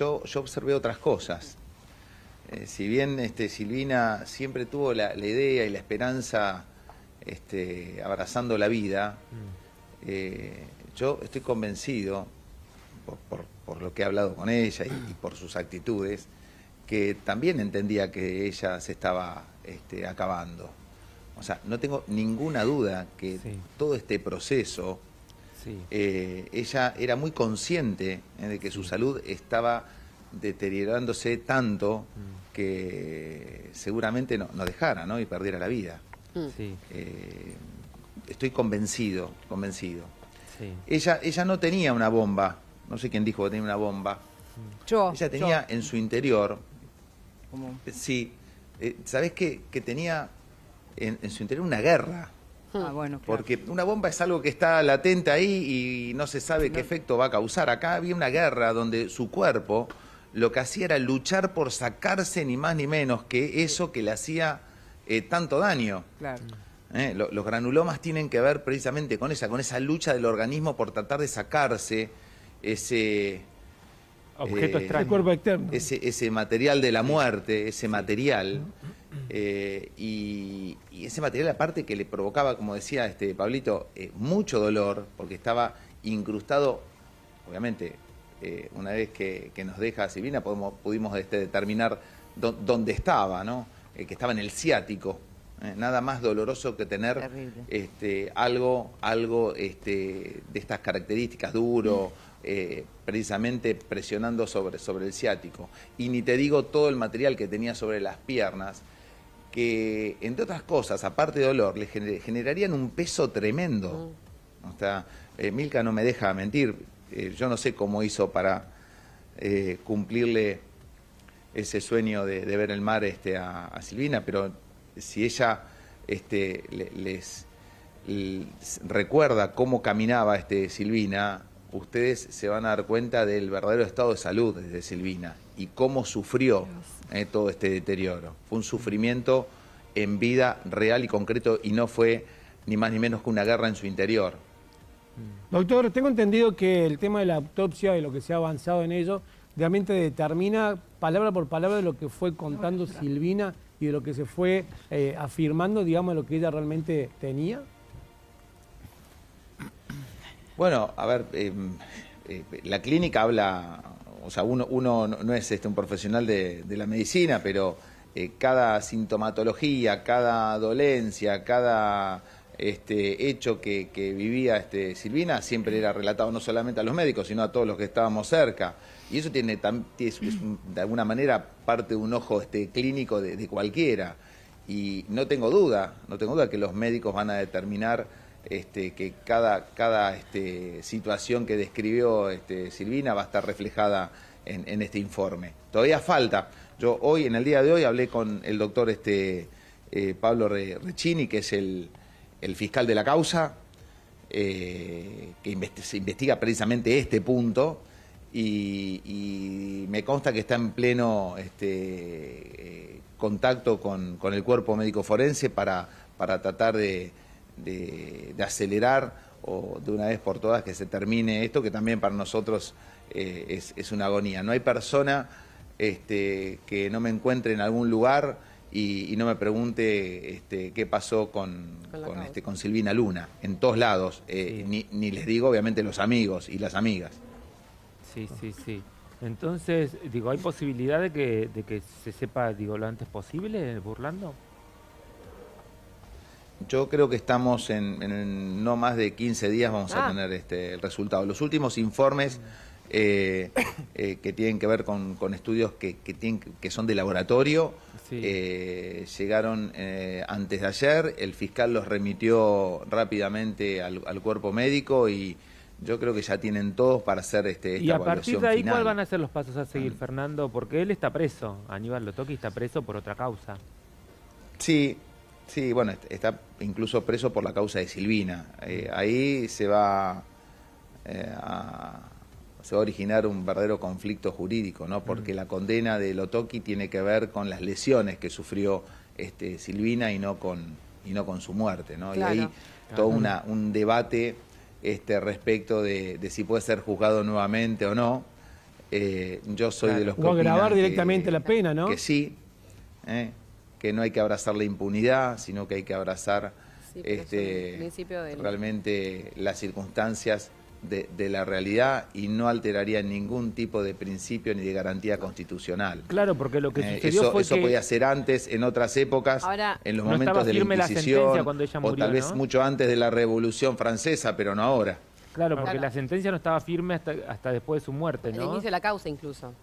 yo, observé otras cosas. Eh, si bien este, Silvina siempre tuvo la, idea y la esperanza este, abrazando la vida, mm. eh, yo estoy convencido, por, lo que he hablado con ella y, por sus actitudes, que también entendía que ella se estaba este, acabando. O sea, no tengo ninguna duda que todo este proceso eh, ella era muy consciente eh, de que su salud estaba deteriorándose tanto mm. que seguramente no, dejara ¿no? y perdiera la vida. Mm. Eh, estoy convencido, convencido. Ella, ella no tenía una bomba, no sé quién dijo que tenía una bomba. Mm. Yo. Ella tenía en su interior, sí, ¿sabés qué? Que tenía en, su interior una guerra. Ah, hmm. Porque una bomba es algo que está latente ahí y no se sabe qué efecto va a causar. Acá había una guerra donde su cuerpo lo que hacía era luchar por sacarse ni más ni menos que eso que le hacía eh, tanto daño. Eh, los granulomas tienen que ver precisamente con esa, con esa lucha del organismo por tratar de sacarse ese Objeto eh, cuerpo externo. Ese, material de la muerte, ese material. Eh, y, ese material, aparte, que le provocaba, como decía este Pablito, eh, mucho dolor, porque estaba incrustado, obviamente, una vez que, nos deja Silvina, podemos, pudimos este, determinar dónde estaba, ¿no? que estaba en el ciático, eh, nada más doloroso que tener este, algo, algo este, de estas características, duro, mm. eh, precisamente presionando sobre, el ciático. Y ni te digo todo el material que tenía sobre las piernas, que entre otras cosas, aparte de dolor, le generarían un peso tremendo. Mm. Eh, Milka no me deja mentir, yo no sé cómo hizo para cumplirle ese sueño de, ver el mar este, a Silvina, pero si ella este, les, recuerda cómo caminaba este Silvina, ustedes se van a dar cuenta del verdadero estado de salud de Silvina y cómo sufrió eh, todo este deterioro. Fue un sufrimiento en vida real y concreto y no fue ni más ni menos que una guerra en su interior. Doctor, tengo entendido que el tema de la autopsia y lo que se ha avanzado en ello realmente determina palabra por palabra lo que fue contando Silvina y de lo que se fue eh, afirmando, digamos, de lo que ella realmente tenía? Bueno, a ver, eh, eh, la clínica habla, o sea, uno, uno no es este, un profesional de la medicina, pero cada sintomatología, cada dolencia, cada este hecho que, vivía este, Silvina siempre era relatado no solamente a los médicos, sino a todos los que estábamos cerca. Y eso tiene, de alguna manera parte de un ojo este, clínico de, cualquiera. Y no tengo duda, no tengo duda que los médicos van a determinar este, que cada, cada este, situación que describió este, Silvina va a estar reflejada en, este informe. Todavía falta. Yo hoy, en el día de hoy, hablé con el doctor eh, Pablo Rechini Recini, que es el, el fiscal de la causa, eh, que investiga, se investiga precisamente este punto, y, me consta que está en pleno este, eh, contacto con, el cuerpo médico forense para, para tratar de, acelerar o de una vez por todas que se termine esto, que también para nosotros eh, es, es, una agonía. No hay persona este, que no me encuentre en algún lugar y, no me pregunte este, qué pasó con, este, con, Silvina Luna, en todos lados, eh, ni, les digo obviamente los amigos y las amigas. Sí, sí, sí. Entonces, digo, ¿hay posibilidad de que, se sepa, digo, lo antes posible, burlando? Yo creo que estamos en, no más de 15 días vamos a ah. tener este, el resultado. Los últimos informes eh, eh, que tienen que ver con, estudios que, tienen, que son de laboratorio. Eh, llegaron antes de ayer, el fiscal los remitió rápidamente al, cuerpo médico y yo creo que ya tienen todos para hacer este esta Y a partir de ahí, cuáles van a ser los pasos a seguir, mm. Fernando? Porque él está preso, Aníbal Lotoki está preso por otra causa. Sí, sí, bueno, está incluso preso por la causa de Silvina. ahí se va a se va a originar un verdadero conflicto jurídico, ¿no? Porque la condena de Lotoki tiene que ver con las lesiones que sufrió este, Silvina y no con, y no con su muerte, ¿no? Y ahí todo un debate este, respecto de, si puede ser juzgado nuevamente o no. Eh, yo soy de los que. O grabar directamente la pena, ¿no? Que sí, ¿eh? que no hay que abrazar la impunidad, sino que hay que abrazar pues, este, realmente las circunstancias de, la realidad y no alteraría ningún tipo de principio ni de garantía constitucional. Claro, porque lo que eh, sucedió eso, eso podía ser antes, en otras épocas, en los momentos de la Inquisición, o tal vez mucho antes de la Revolución Francesa, pero no ahora. Claro, porque la sentencia no estaba firme hasta, después de su muerte, ¿no? El la causa incluso.